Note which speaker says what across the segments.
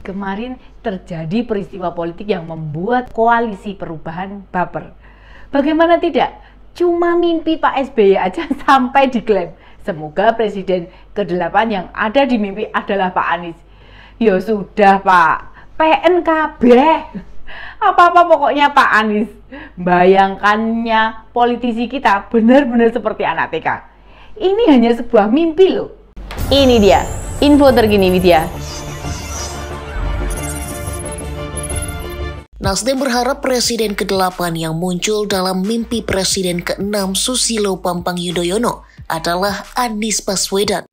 Speaker 1: Kemarin terjadi peristiwa politik yang membuat koalisi perubahan baper. Bagaimana tidak? Cuma mimpi Pak SBY aja sampai diklaim. Semoga presiden ke-8 yang ada di mimpi adalah Pak Anies. Ya sudah Pak, PNKB. Apa-apa pokoknya Pak Anies. Bayangkannya politisi kita benar-benar seperti anak TK. Ini hanya sebuah mimpi loh. Ini dia, info terkini Widya. Nasdem berharap Presiden ke-8 yang muncul dalam mimpi Presiden ke-6 Susilo Bambang Yudhoyono adalah Anies Baswedan.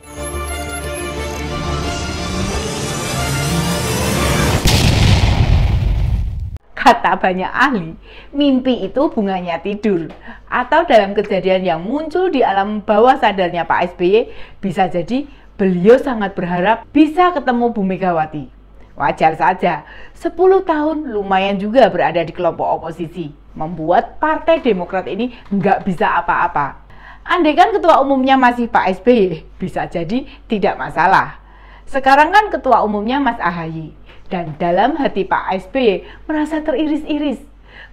Speaker 1: kata banyak ahli, mimpi itu bunganya tidur. Atau dalam kejadian yang muncul di alam bawah sadarnya Pak SBY, bisa jadi beliau sangat berharap bisa ketemu Bu Megawati. Wajar saja, 10 tahun lumayan juga berada di kelompok oposisi, membuat Partai Demokrat ini nggak bisa apa-apa. Andai kan ketua umumnya masih Pak SBY, bisa jadi tidak masalah. Sekarang kan ketua umumnya Mas Ahaye, dan dalam hati Pak SBY merasa teriris-iris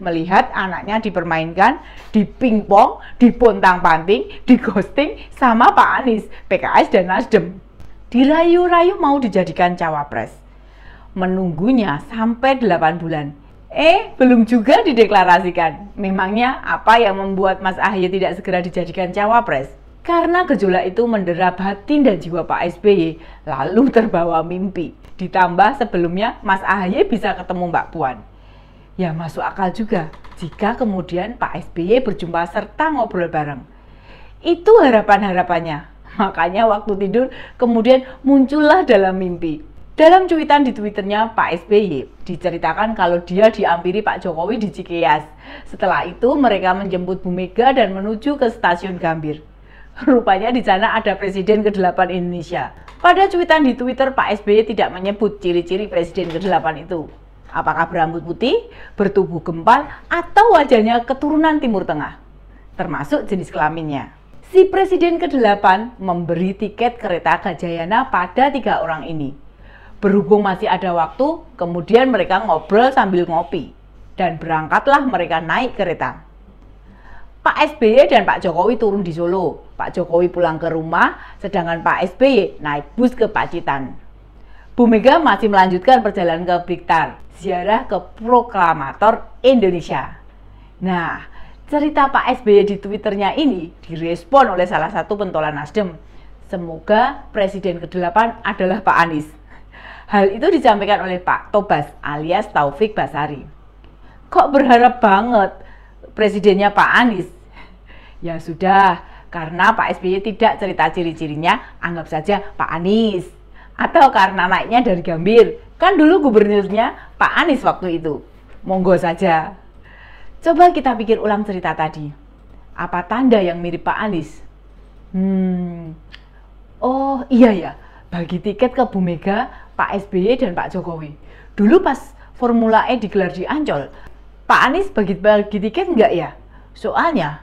Speaker 1: melihat anaknya dipermainkan, dipingpong, dipontang-panting, dighosting sama Pak Anies, PKS dan Nasdem. Dirayu-rayu mau dijadikan cawapres menunggunya sampai 8 bulan. Eh, belum juga dideklarasikan. Memangnya apa yang membuat Mas Ahaye tidak segera dijadikan cawapres? Karena gejolak itu mendera batin dan jiwa Pak SBY, lalu terbawa mimpi. Ditambah sebelumnya Mas Ahaye bisa ketemu Mbak Puan. Ya masuk akal juga jika kemudian Pak SBY berjumpa serta ngobrol bareng. Itu harapan-harapannya. Makanya waktu tidur kemudian muncullah dalam mimpi dalam cuitan di Twitternya, Pak SBY diceritakan kalau dia diampiri Pak Jokowi di Cikeas. Setelah itu, mereka menjemput Bu Mega dan menuju ke stasiun Gambir. Rupanya di sana ada Presiden ke-8 Indonesia. Pada cuitan di Twitter, Pak SBY tidak menyebut ciri-ciri Presiden ke-8 itu. Apakah berambut putih, bertubuh gempal, atau wajahnya keturunan Timur Tengah, termasuk jenis kelaminnya. Si Presiden ke-8 memberi tiket kereta Gajayana pada tiga orang ini Berhubung masih ada waktu, kemudian mereka ngobrol sambil ngopi dan berangkatlah mereka naik kereta. Pak SBY dan Pak Jokowi turun di Solo. Pak Jokowi pulang ke rumah, sedangkan Pak SBY naik bus ke Pacitan. Bu Mega masih melanjutkan perjalanan ke Blitar, ziarah ke Proklamator Indonesia. Nah, cerita Pak SBY di Twitternya ini direspon oleh salah satu pentolan Nasdem. Semoga presiden ke-8 adalah Pak Anies. Hal itu disampaikan oleh Pak Tobas alias Taufik Basari. Kok berharap banget presidennya Pak Anies? Ya sudah, karena Pak SBY tidak cerita ciri-cirinya, anggap saja Pak Anies. Atau karena naiknya dari Gambir, kan dulu gubernurnya Pak Anies waktu itu. Monggo saja. Coba kita pikir ulang cerita tadi. Apa tanda yang mirip Pak Anies? Hmm, oh iya ya, bagi tiket ke Bu Mega Pak SBY dan Pak Jokowi. Dulu pas Formula E digelar di Ancol, Pak Anies bagi-bagi tiket nggak ya? Soalnya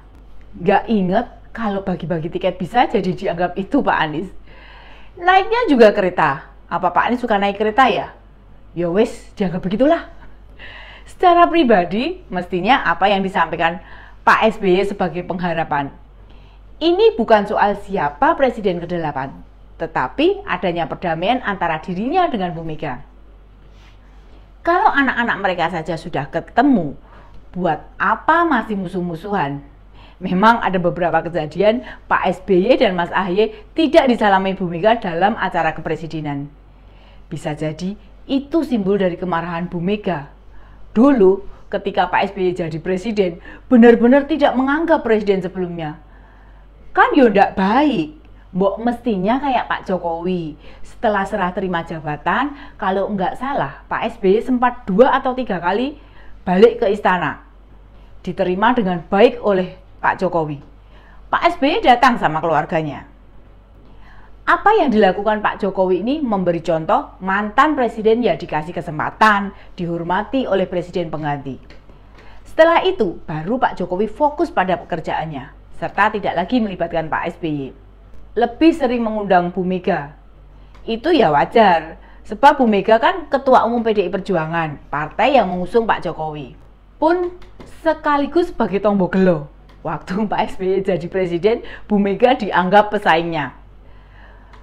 Speaker 1: nggak inget kalau bagi-bagi tiket bisa jadi dianggap itu Pak Anies. Naiknya juga kereta. Apa Pak Anies suka naik kereta ya? Ya wes, dianggap begitulah. Secara pribadi, mestinya apa yang disampaikan Pak SBY sebagai pengharapan. Ini bukan soal siapa presiden ke-8, tetapi adanya perdamaian antara dirinya dengan Bu Mega. Kalau anak-anak mereka saja sudah ketemu, buat apa masih musuh-musuhan? Memang ada beberapa kejadian Pak SBY dan Mas Ahy tidak disalami Bu Mega dalam acara kepresidenan. Bisa jadi itu simbol dari kemarahan Bu Mega. Dulu ketika Pak SBY jadi presiden, benar-benar tidak menganggap presiden sebelumnya. Kan ya baik Mbok mestinya kayak Pak Jokowi setelah serah terima jabatan kalau nggak salah Pak SBY sempat dua atau tiga kali balik ke istana diterima dengan baik oleh Pak Jokowi Pak SBY datang sama keluarganya apa yang dilakukan Pak Jokowi ini memberi contoh mantan presiden ya dikasih kesempatan dihormati oleh presiden pengganti setelah itu baru Pak Jokowi fokus pada pekerjaannya serta tidak lagi melibatkan Pak SBY lebih sering mengundang Bu Mega. Itu ya wajar, sebab Bu Mega kan ketua umum PDI Perjuangan, partai yang mengusung Pak Jokowi. Pun sekaligus sebagai tombol gelo. Waktu Pak SBY jadi presiden, Bu Mega dianggap pesaingnya.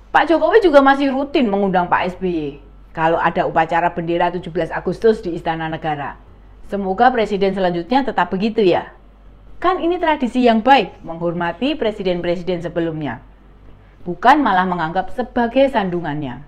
Speaker 1: Pak Jokowi juga masih rutin mengundang Pak SBY kalau ada upacara bendera 17 Agustus di Istana Negara. Semoga presiden selanjutnya tetap begitu ya. Kan ini tradisi yang baik menghormati presiden-presiden sebelumnya bukan malah menganggap sebagai sandungannya.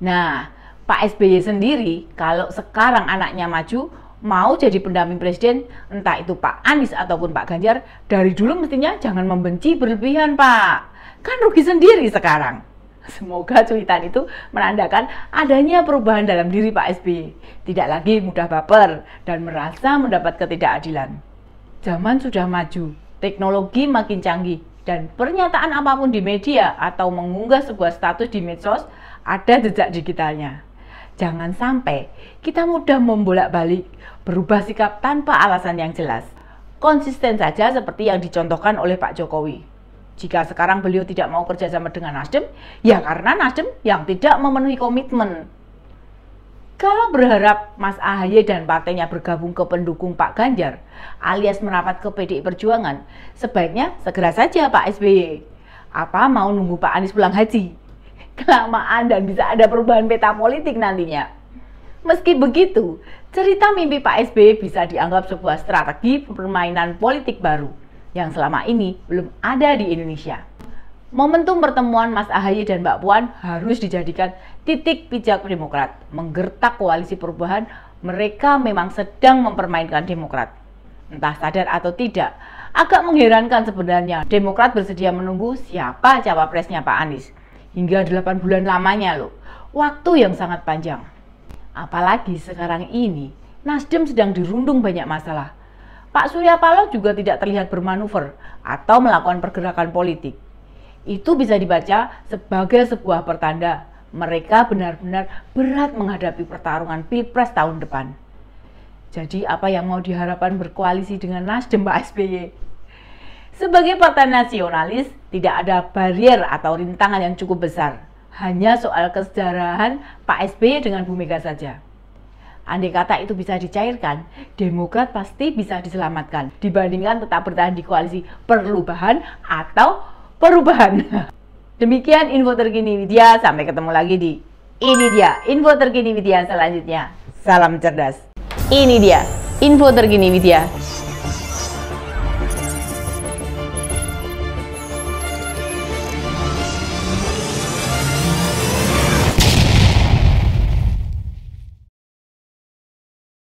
Speaker 1: Nah, Pak SBY sendiri kalau sekarang anaknya maju mau jadi pendamping presiden entah itu Pak Anies ataupun Pak Ganjar dari dulu mestinya jangan membenci berlebihan Pak kan rugi sendiri sekarang Semoga cuitan itu menandakan adanya perubahan dalam diri Pak SBY. Tidak lagi mudah baper dan merasa mendapat ketidakadilan. Zaman sudah maju, teknologi makin canggih, dan pernyataan apapun di media atau mengunggah sebuah status di medsos ada jejak digitalnya. Jangan sampai kita mudah membolak-balik berubah sikap tanpa alasan yang jelas. Konsisten saja seperti yang dicontohkan oleh Pak Jokowi. Jika sekarang beliau tidak mau kerjasama dengan Nasdem, ya karena Nasdem yang tidak memenuhi komitmen kalau berharap Mas Ahaye dan partainya bergabung ke pendukung Pak Ganjar alias merapat ke PDI Perjuangan, sebaiknya segera saja Pak SBY. Apa mau nunggu Pak Anies pulang haji? Kelamaan dan bisa ada perubahan peta politik nantinya. Meski begitu, cerita mimpi Pak SBY bisa dianggap sebuah strategi permainan politik baru yang selama ini belum ada di Indonesia. Momentum pertemuan Mas Ahaye dan Mbak Puan harus dijadikan titik pijak Demokrat. Menggertak koalisi perubahan, mereka memang sedang mempermainkan Demokrat. Entah sadar atau tidak, agak mengherankan sebenarnya Demokrat bersedia menunggu siapa cawapresnya Pak Anies. Hingga 8 bulan lamanya loh, waktu yang sangat panjang. Apalagi sekarang ini, Nasdem sedang dirundung banyak masalah. Pak Surya Paloh juga tidak terlihat bermanuver atau melakukan pergerakan politik. Itu bisa dibaca sebagai sebuah pertanda mereka benar-benar berat menghadapi pertarungan Pilpres tahun depan. Jadi apa yang mau diharapkan berkoalisi dengan Nasdem Pak SBY? Sebagai partai nasionalis, tidak ada barrier atau rintangan yang cukup besar. Hanya soal kesejarahan Pak SBY dengan Bu Mega saja. Andai kata itu bisa dicairkan, Demokrat pasti bisa diselamatkan dibandingkan tetap bertahan di koalisi perubahan atau perubahan. Demikian info terkini Widya, sampai ketemu lagi di ini dia info terkini Widya selanjutnya. Salam cerdas. Ini dia info terkini Widya.